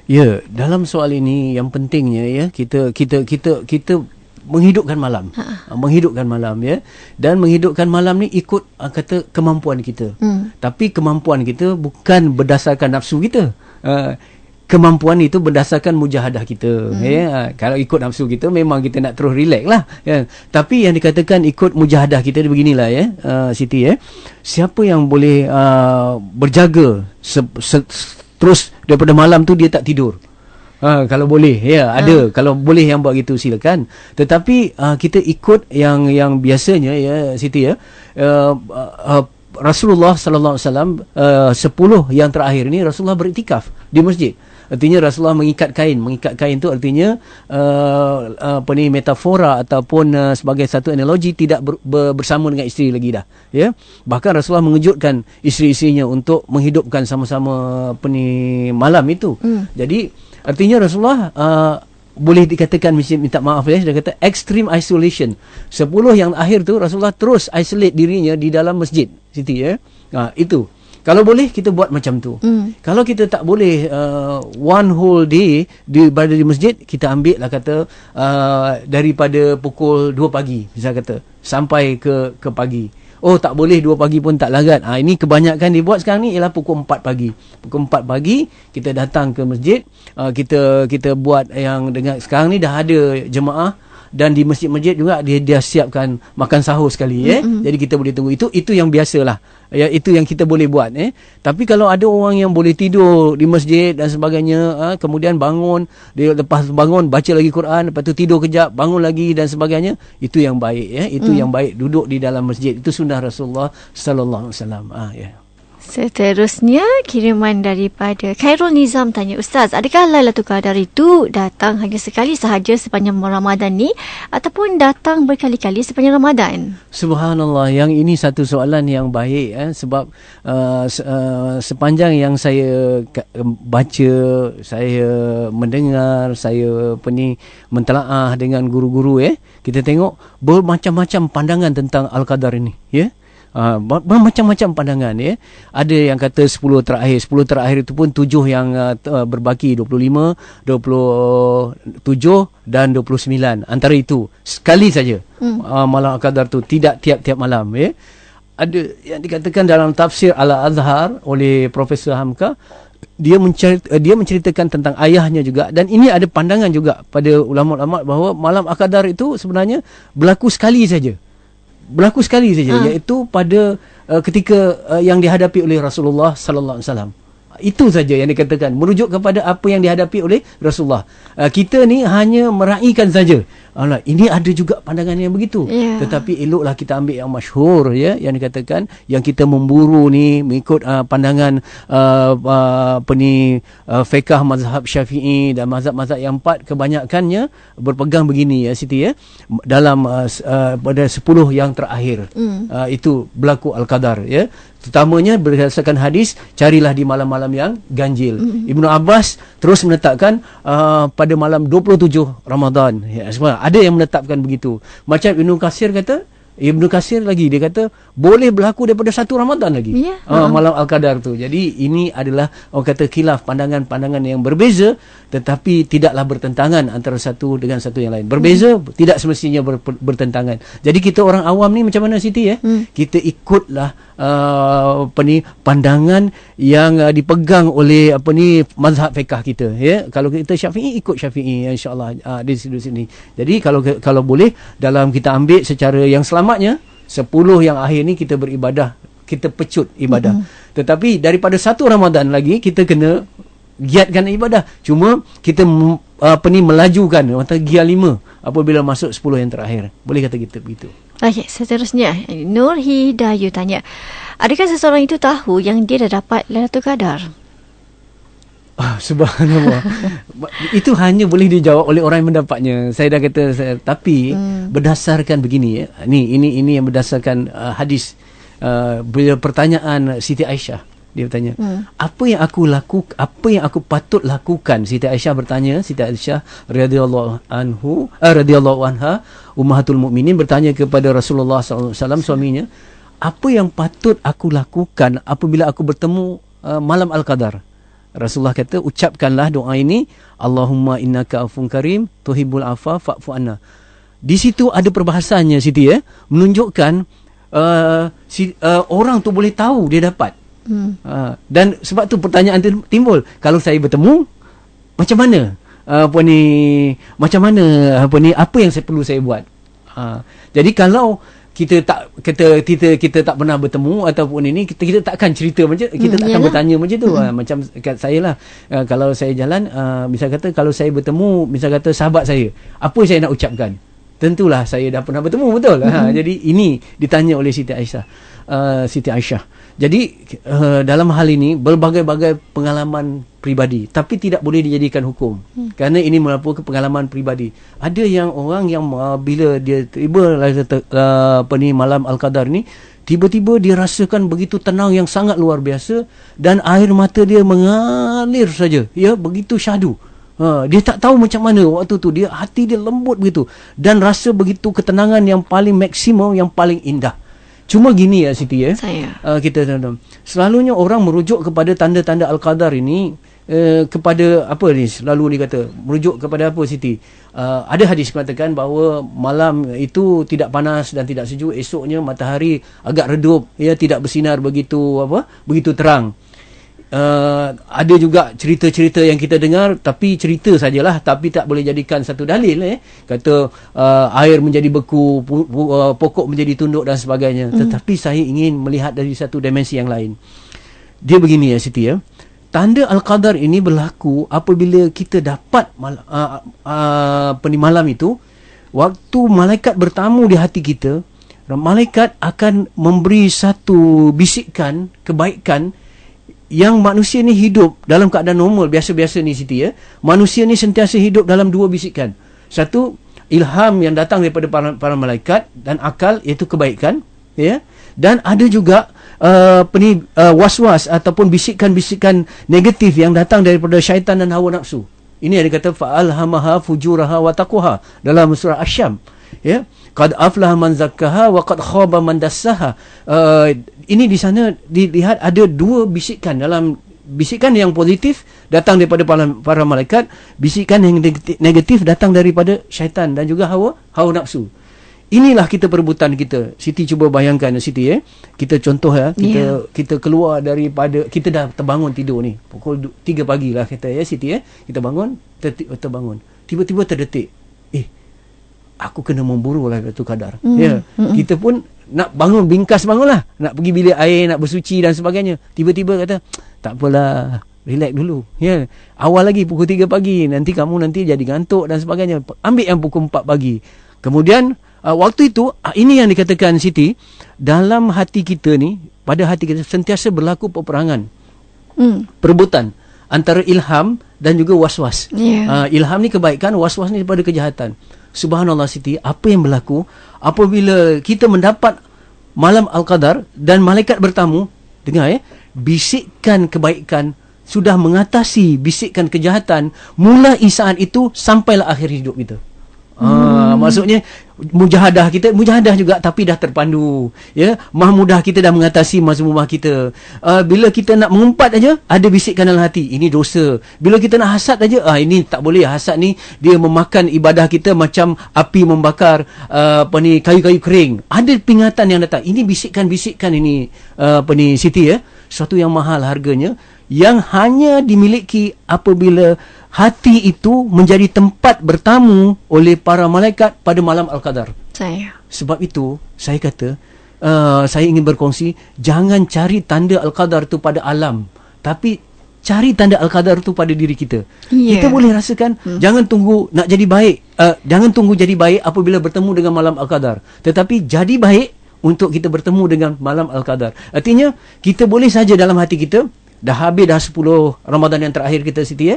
Ya, dalam soal ini yang pentingnya ya, kita kita kita, kita menghidupkan malam ha. Ah, menghidupkan malam ya dan menghidupkan malam ni ikut uh, kata kemampuan kita hmm. tapi kemampuan kita bukan berdasarkan nafsu kita uh, kemampuan itu berdasarkan mujahadah kita hmm. ya kalau ikut nafsu kita memang kita nak terus relax lah ya tapi yang dikatakan ikut mujahadah kita dia beginilah ya uh, siti ya siapa yang boleh uh, berjaga se- se- terus daripada malam tu dia tak tidur Uh, kalau boleh ya yeah, ha. ada kalau boleh yang buat gitu silakan tetapi uh, kita ikut yang yang biasanya ya Siti ya uh, uh, Rasulullah sallallahu uh, alaihi wasallam 10 eh, yang terakhir ini Rasulullah beriktikaf di masjid artinya Rasulullah mengikat kain mengikat kain itu artinya uh, apa ni metafora ataupun uh, sebagai satu analogi tidak ber, ber, bersama dengan isteri lagi dah ya yeah? bahkan Rasulullah mengejutkan isteri-isterinya untuk menghidupkan sama-sama peni malam itu hmm. jadi Artinya Rasulullah uh, boleh dikatakan minta maaf ya sudah kata extreme isolation Sepuluh yang akhir tu Rasulullah terus isolate dirinya di dalam masjid situ ya ha, itu kalau boleh kita buat macam tu mm. kalau kita tak boleh uh, one whole day di berada di masjid kita ambil lah kata uh, daripada pukul 2 pagi misal kata sampai ke ke pagi Oh tak boleh 2 pagi pun tak larat. Ha, ini kebanyakan dibuat sekarang ni ialah pukul 4 pagi. Pukul 4 pagi kita datang ke masjid. Uh, kita kita buat yang dengan sekarang ni dah ada jemaah dan di masjid-masjid juga dia dia siapkan makan sahur sekali Eh? Mm-hmm. Jadi kita boleh tunggu itu itu yang biasalah ya itu yang kita boleh buat eh tapi kalau ada orang yang boleh tidur di masjid dan sebagainya eh, kemudian bangun dia lepas bangun baca lagi Quran lepas tu tidur kejap bangun lagi dan sebagainya itu yang baik ya itu hmm. yang baik duduk di dalam masjid itu sunnah Rasulullah sallallahu alaihi wasallam ah ya yeah. Seterusnya, kiriman daripada Khairul Nizam tanya, Ustaz, adakah Lailatul Qadar itu datang hanya sekali sahaja sepanjang Ramadan ni ataupun datang berkali-kali sepanjang Ramadan? Subhanallah, yang ini satu soalan yang baik eh, sebab uh, uh, sepanjang yang saya baca, saya mendengar, saya peni mentelaah dengan guru-guru eh, kita tengok bermacam-macam pandangan tentang Al-Qadar ini. Ya? Yeah? Ha, macam-macam pandangan ya. Ada yang kata 10 terakhir, 10 terakhir itu pun 7 yang uh, berbaki 25, 27 dan 29 antara itu. Sekali saja. Hmm. Uh, malam al-qadar tu tidak tiap-tiap malam ya. Ada yang dikatakan dalam tafsir Al-Azhar oleh Profesor Hamka dia mencerita, eh, dia menceritakan tentang ayahnya juga dan ini ada pandangan juga pada ulama-ulama bahawa malam akadar itu sebenarnya berlaku sekali saja berlaku sekali saja ha. iaitu pada uh, ketika uh, yang dihadapi oleh Rasulullah sallallahu alaihi wasallam. Itu saja yang dikatakan merujuk kepada apa yang dihadapi oleh Rasulullah. Uh, kita ni hanya meraihkan saja. Alah, ini ada juga pandangan yang begitu. Yeah. Tetapi eloklah kita ambil yang masyhur ya yang dikatakan yang kita memburu ni mengikut uh, pandangan uh, uh, apa ni uh, fiqh mazhab Syafi'i dan mazhab-mazhab yang empat kebanyakannya berpegang begini ya Siti ya dalam uh, uh, pada sepuluh yang terakhir. Mm. Uh, itu berlaku al-qadar ya. Terutamanya berdasarkan hadis carilah di malam-malam yang ganjil. Mm. Ibnu Abbas terus menetapkan uh, pada malam 27 Ramadan ya ada yang menetapkan begitu. Macam Ibn Qasir kata, Ibn Qasir lagi, dia kata, boleh berlaku daripada satu Ramadan lagi yeah. Ya. uh, huh malam al-Qadar tu. Jadi ini adalah orang kata kilaf pandangan-pandangan yang berbeza tetapi tidaklah bertentangan antara satu dengan satu yang lain. Berbeza mm. tidak semestinya ber, bertentangan. Jadi kita orang awam ni macam mana Siti eh? Mm. Kita ikutlah uh, apa ni pandangan yang uh, dipegang oleh apa ni mazhab fiqh kita ya. Yeah? Kalau kita Syafi'i ikut Syafi'i insya-Allah uh, ah, di sini. Jadi kalau kalau boleh dalam kita ambil secara yang selamatnya 10 yang akhir ni kita beribadah kita pecut ibadah mm-hmm. tetapi daripada satu Ramadan lagi kita kena giatkan ibadah cuma kita apa ni melajukan mata gear 5 apabila masuk 10 yang terakhir boleh kata kita begitu okey ah, seterusnya Nur Hidayu tanya adakah seseorang itu tahu yang dia dah dapat Lailatul Qadar Oh, subhanallah. itu hanya boleh dijawab oleh orang yang mendapatnya. Saya dah kata saya, tapi hmm. berdasarkan begini ya. Ni ini ini yang berdasarkan uh, hadis uh, pertanyaan Siti Aisyah. Dia bertanya, hmm. "Apa yang aku laku apa yang aku patut lakukan?" Siti Aisyah bertanya, Siti Aisyah radhiyallahu anhu, uh, radhiyallahu anha, ummahatul mukminin bertanya kepada Rasulullah SAW suaminya, "Apa yang patut aku lakukan apabila aku bertemu uh, malam al-Qadar?" Rasulullah kata ucapkanlah doa ini Allahumma innaka afun karim tuhibbul afa fa'fu anna. Di situ ada perbahasannya Siti ya, menunjukkan uh, si, uh, orang tu boleh tahu dia dapat. Hmm. Uh, dan sebab tu pertanyaan timbul, kalau saya bertemu macam mana? Uh, apa ni? Macam mana? Apa ni? Apa yang saya perlu saya buat? Uh, jadi kalau kita tak kita kita kita tak pernah bertemu ataupun ini kita kita takkan cerita macam kita hmm, takkan iyalah. bertanya macam tu ah, hmm. macam kat saya lah ah, kalau saya jalan uh, ah, bisa kata kalau saya bertemu bisa kata sahabat saya apa saya nak ucapkan tentulah saya dah pernah bertemu betul hmm. ha, jadi ini ditanya oleh Siti Aisyah uh, Siti Aisyah uh, jadi uh, dalam hal ini berbagai-bagai pengalaman pribadi tapi tidak boleh dijadikan hukum hmm. kerana ini melaporkan pengalaman pribadi. Ada yang orang yang uh, bila dia tiba uh, apa ni malam al-Qadar ni tiba-tiba dia rasakan begitu tenang yang sangat luar biasa dan air mata dia mengalir saja. Ya begitu syahdu. Uh, ha, dia tak tahu macam mana waktu tu dia hati dia lembut begitu dan rasa begitu ketenangan yang paling maksimum yang paling indah. Cuma gini ya Siti ya. Saya. Uh, kita tuan-tuan. Selalunya orang merujuk kepada tanda-tanda al-qadar ini uh, kepada apa ni? Selalu ni kata merujuk kepada apa Siti? Uh, ada hadis mengatakan bahawa malam itu tidak panas dan tidak sejuk, esoknya matahari agak redup, ya tidak bersinar begitu apa? Begitu terang uh, ada juga cerita-cerita yang kita dengar tapi cerita sajalah tapi tak boleh jadikan satu dalil eh kata uh, air menjadi beku pu- pu- uh, pokok menjadi tunduk dan sebagainya mm. tetapi saya ingin melihat dari satu dimensi yang lain dia begini ya Siti ya tanda al-qadar ini berlaku apabila kita dapat mal- uh, uh, peni malam itu waktu malaikat bertamu di hati kita malaikat akan memberi satu bisikan kebaikan yang manusia ni hidup dalam keadaan normal biasa-biasa ni Siti ya. Manusia ni sentiasa hidup dalam dua bisikan. Satu ilham yang datang daripada para, para malaikat dan akal iaitu kebaikan ya. Dan ada juga uh, uh was-was ataupun bisikan-bisikan negatif yang datang daripada syaitan dan hawa nafsu. Ini ada kata fa'alhamaha fujuraha wa taquha dalam surah Asy-Syam ya qad aflaha man zakkaha wa qad khaba man dassaha uh, ini di sana dilihat ada dua bisikan dalam bisikan yang positif datang daripada para, para malaikat bisikan yang negatif datang daripada syaitan dan juga hawa hawa nafsu inilah kita perebutan kita siti cuba bayangkan siti eh kita contoh eh, ya kita yeah. kita keluar daripada kita dah terbangun tidur ni pukul 3 pagi lah kita ya siti eh kita bangun ter, terbangun tiba-tiba terdetik eh aku kena memburu lah Datuk Kadar. Mm. Ya. Yeah. Mm. Kita pun nak bangun, bingkas bangunlah. Nak pergi bilik air, nak bersuci dan sebagainya. Tiba-tiba kata, tak apalah, relax dulu. Ya. Yeah. Awal lagi pukul 3 pagi, nanti kamu nanti jadi gantuk dan sebagainya. Ambil yang pukul 4 pagi. Kemudian, uh, waktu itu, uh, ini yang dikatakan Siti, dalam hati kita ni, pada hati kita, sentiasa berlaku peperangan. Mm. Perebutan antara ilham dan juga was-was. Yeah. Uh, ilham ni kebaikan, was-was ni pada kejahatan. Subhanallah Siti, apa yang berlaku apabila kita mendapat malam Al-Qadar dan malaikat bertamu, dengar ya, bisikkan kebaikan sudah mengatasi bisikan kejahatan mulai saat itu sampailah akhir hidup kita. Ah, hmm. Ah, maksudnya mujahadah kita mujahadah juga tapi dah terpandu ya mahmudah kita dah mengatasi mazmumah kita uh, bila kita nak mengumpat aja ada bisikkan dalam hati ini dosa bila kita nak hasad aja ah ini tak boleh hasad ni dia memakan ibadah kita macam api membakar uh, apa ni kayu-kayu kering ada peringatan yang datang ini bisikkan-bisikkan ini uh, apa ni siti ya eh? sesuatu yang mahal harganya yang hanya dimiliki apabila hati itu menjadi tempat bertamu oleh para malaikat pada malam al-qadar. Sebab itu saya kata uh, saya ingin berkongsi jangan cari tanda al-qadar tu pada alam tapi cari tanda al-qadar tu pada diri kita. Yeah. Kita boleh rasakan hmm. jangan tunggu nak jadi baik uh, jangan tunggu jadi baik apabila bertemu dengan malam al-qadar tetapi jadi baik untuk kita bertemu dengan malam Al-Qadar. Artinya, kita boleh saja dalam hati kita, dah habis dah 10 Ramadan yang terakhir kita Siti ya,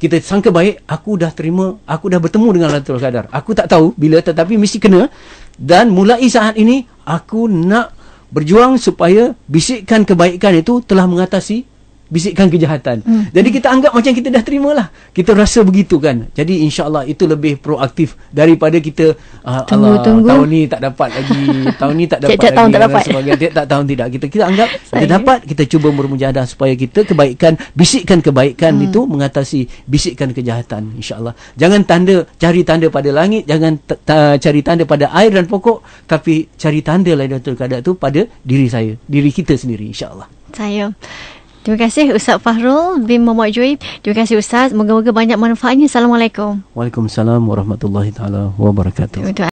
kita sangka baik, aku dah terima, aku dah bertemu dengan al Qadar. Aku tak tahu bila tetapi mesti kena. Dan mulai saat ini, aku nak berjuang supaya bisikan kebaikan itu telah mengatasi bisikan kejahatan. Hmm. Jadi kita anggap macam kita dah terima lah. Kita rasa begitu kan. Jadi insya-Allah itu lebih proaktif daripada kita tunggu, ah, Allah, tunggu. tahun ni tak dapat lagi, tahun ni tak dapat Cik-cik lagi tahun tak dapat. sebagainya. Dia tak tahun tidak. Kita kita anggap kita dapat, kita cuba bermujahadah supaya kita kebaikan, bisikan kebaikan hmm. itu mengatasi bisikan kejahatan insya-Allah. Jangan tanda cari tanda pada langit, jangan t- cari tanda pada air dan pokok, tapi cari tanda lah Datuk Kadat tu pada diri saya, diri kita sendiri insya-Allah. Saya. Terima kasih Ustaz Fahrul bin Muhammad Jui. Terima kasih Ustaz. Moga-moga banyak manfaatnya. Assalamualaikum. Waalaikumsalam warahmatullahi taala wabarakatuh.